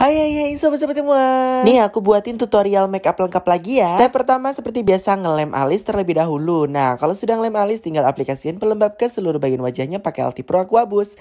Hai hai hai sobat-sobat semua Nih aku buatin tutorial makeup lengkap lagi ya Step pertama seperti biasa ngelem alis terlebih dahulu Nah kalau sudah ngelem alis tinggal aplikasikan pelembab ke seluruh bagian wajahnya pakai Alti Pro Aquabus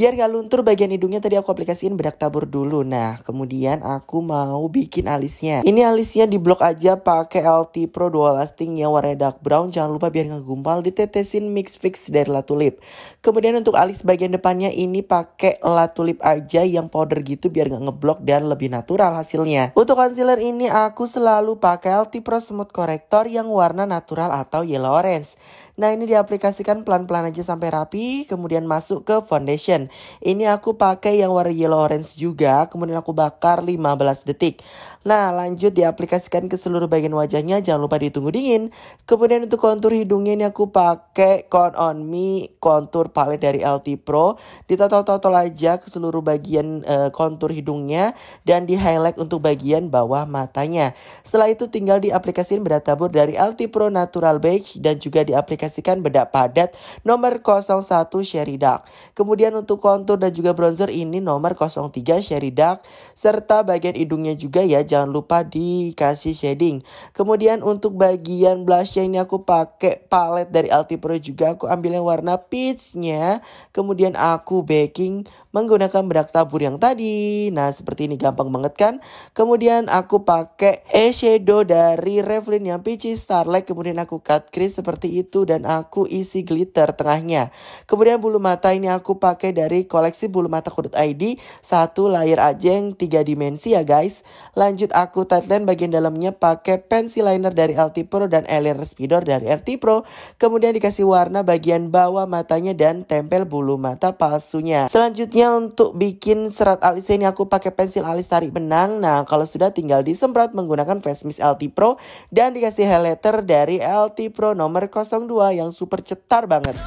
Biar gak luntur bagian hidungnya tadi aku aplikasiin bedak tabur dulu. Nah, kemudian aku mau bikin alisnya. Ini alisnya di blok aja pakai LT Pro Dual Lasting yang warna dark brown. Jangan lupa biar gak gumpal ditetesin mix fix dari Latulip. Kemudian untuk alis bagian depannya ini pakai Latulip aja yang powder gitu biar gak ngeblok dan lebih natural hasilnya. Untuk concealer ini aku selalu pakai LT Pro Smooth Corrector yang warna natural atau yellow orange. Nah ini diaplikasikan pelan-pelan aja sampai rapi, kemudian masuk ke foundation. Ini aku pakai yang warna yellow orange juga, kemudian aku bakar 15 detik. Nah, lanjut diaplikasikan ke seluruh bagian wajahnya, jangan lupa ditunggu dingin. Kemudian untuk kontur hidungnya ini aku pakai Con On Me kontur palet dari LT Pro. Ditotol-totol aja ke seluruh bagian e, kontur hidungnya dan di highlight untuk bagian bawah matanya. Setelah itu tinggal diaplikasikan bedak tabur dari LT Pro Natural Beige dan juga diaplikasikan bedak padat nomor 01 Sherry Dark. Kemudian untuk untuk kontur dan juga bronzer ini nomor 03 Sherry Dark. Serta bagian hidungnya juga ya jangan lupa dikasih shading. Kemudian untuk bagian blushnya ini aku pakai palet dari pro juga. Aku ambil yang warna peachnya. Kemudian aku baking menggunakan bedak tabur yang tadi. Nah seperti ini gampang banget kan. Kemudian aku pakai eyeshadow dari revlon yang peachy Starlight. Kemudian aku cut crease seperti itu dan aku isi glitter tengahnya. Kemudian bulu mata ini aku pakai dari koleksi bulu mata kudut ID, satu layar ajeng, tiga dimensi ya guys. Lanjut aku tightline bagian dalamnya pakai pensil liner dari LT Pro dan eyeliner speeder dari L.T Pro. Kemudian dikasih warna bagian bawah matanya dan tempel bulu mata palsunya. Selanjutnya untuk bikin serat alis ini aku pakai pensil alis tarik benang. Nah kalau sudah tinggal disemprot menggunakan face mist LT Pro dan dikasih highlighter dari LT Pro nomor 02 yang super cetar banget.